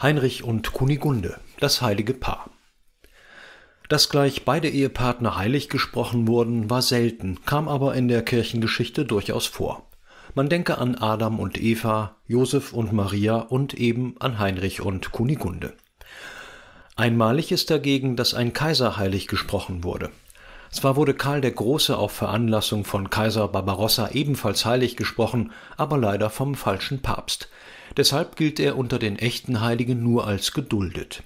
Heinrich und Kunigunde, das heilige Paar. Dass gleich beide Ehepartner heilig gesprochen wurden, war selten, kam aber in der Kirchengeschichte durchaus vor. Man denke an Adam und Eva, Josef und Maria und eben an Heinrich und Kunigunde. Einmalig ist dagegen, dass ein Kaiser heilig gesprochen wurde. Zwar wurde Karl der Große auf Veranlassung von Kaiser Barbarossa ebenfalls heilig gesprochen, aber leider vom falschen Papst. Deshalb gilt er unter den echten Heiligen nur als geduldet.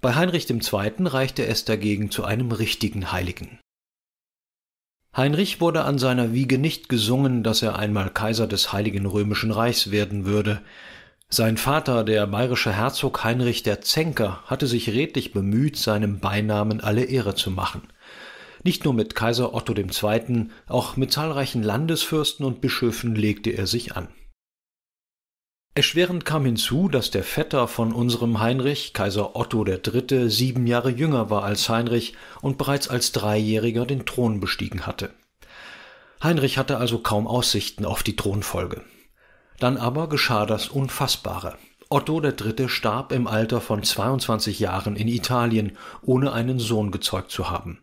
Bei Heinrich II. reichte es dagegen zu einem richtigen Heiligen. Heinrich wurde an seiner Wiege nicht gesungen, dass er einmal Kaiser des Heiligen Römischen Reichs werden würde. Sein Vater, der bayerische Herzog Heinrich der Zenker, hatte sich redlich bemüht, seinem Beinamen alle Ehre zu machen. Nicht nur mit Kaiser Otto II., auch mit zahlreichen Landesfürsten und Bischöfen legte er sich an. Erschwerend kam hinzu, dass der Vetter von unserem Heinrich, Kaiser Otto III., sieben Jahre jünger war als Heinrich und bereits als Dreijähriger den Thron bestiegen hatte. Heinrich hatte also kaum Aussichten auf die Thronfolge. Dann aber geschah das Unfassbare. Otto III. starb im Alter von 22 Jahren in Italien, ohne einen Sohn gezeugt zu haben.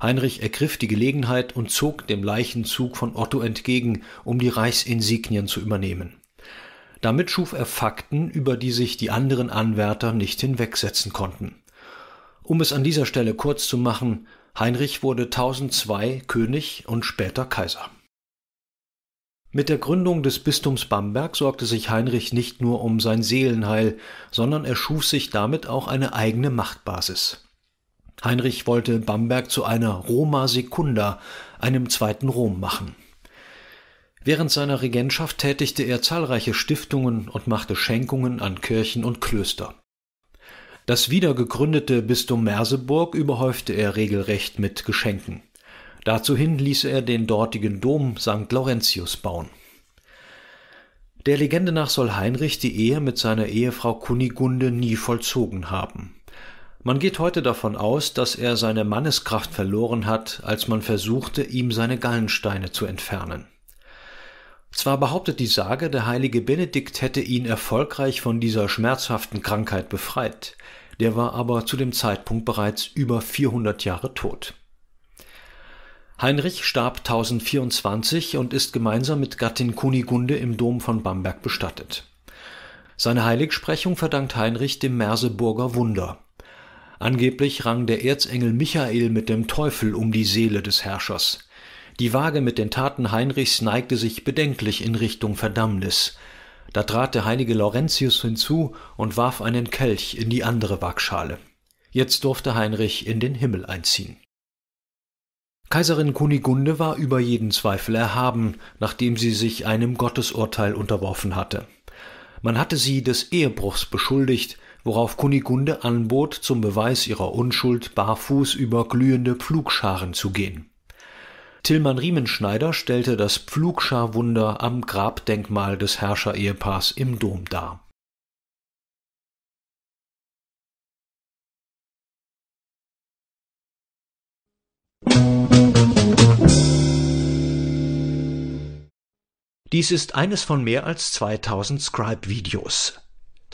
Heinrich ergriff die Gelegenheit und zog dem Leichenzug von Otto entgegen, um die Reichsinsignien zu übernehmen. Damit schuf er Fakten, über die sich die anderen Anwärter nicht hinwegsetzen konnten. Um es an dieser Stelle kurz zu machen, Heinrich wurde 1002 König und später Kaiser. Mit der Gründung des Bistums Bamberg sorgte sich Heinrich nicht nur um sein Seelenheil, sondern er schuf sich damit auch eine eigene Machtbasis. Heinrich wollte Bamberg zu einer Roma secunda, einem zweiten Rom, machen. Während seiner Regentschaft tätigte er zahlreiche Stiftungen und machte Schenkungen an Kirchen und Klöster. Das wiedergegründete Bistum Merseburg überhäufte er regelrecht mit Geschenken. Dazuhin ließ er den dortigen Dom St. Laurentius bauen. Der Legende nach soll Heinrich die Ehe mit seiner Ehefrau Kunigunde nie vollzogen haben. Man geht heute davon aus, dass er seine Manneskraft verloren hat, als man versuchte, ihm seine Gallensteine zu entfernen. Zwar behauptet die Sage, der heilige Benedikt hätte ihn erfolgreich von dieser schmerzhaften Krankheit befreit, der war aber zu dem Zeitpunkt bereits über 400 Jahre tot. Heinrich starb 1024 und ist gemeinsam mit Gattin Kunigunde im Dom von Bamberg bestattet. Seine Heiligsprechung verdankt Heinrich dem Merseburger Wunder, Angeblich rang der Erzengel Michael mit dem Teufel um die Seele des Herrschers. Die Waage mit den Taten Heinrichs neigte sich bedenklich in Richtung Verdammnis. Da trat der heilige Laurentius hinzu und warf einen Kelch in die andere Waagschale. Jetzt durfte Heinrich in den Himmel einziehen. Kaiserin Kunigunde war über jeden Zweifel erhaben, nachdem sie sich einem Gottesurteil unterworfen hatte. Man hatte sie des Ehebruchs beschuldigt, worauf Kunigunde anbot, zum Beweis ihrer Unschuld barfuß über glühende Pflugscharen zu gehen. Tillmann Riemenschneider stellte das Pflugscharwunder am Grabdenkmal des Herrscherehepaars im Dom dar Dies ist eines von mehr als 2000 Scribe-Videos.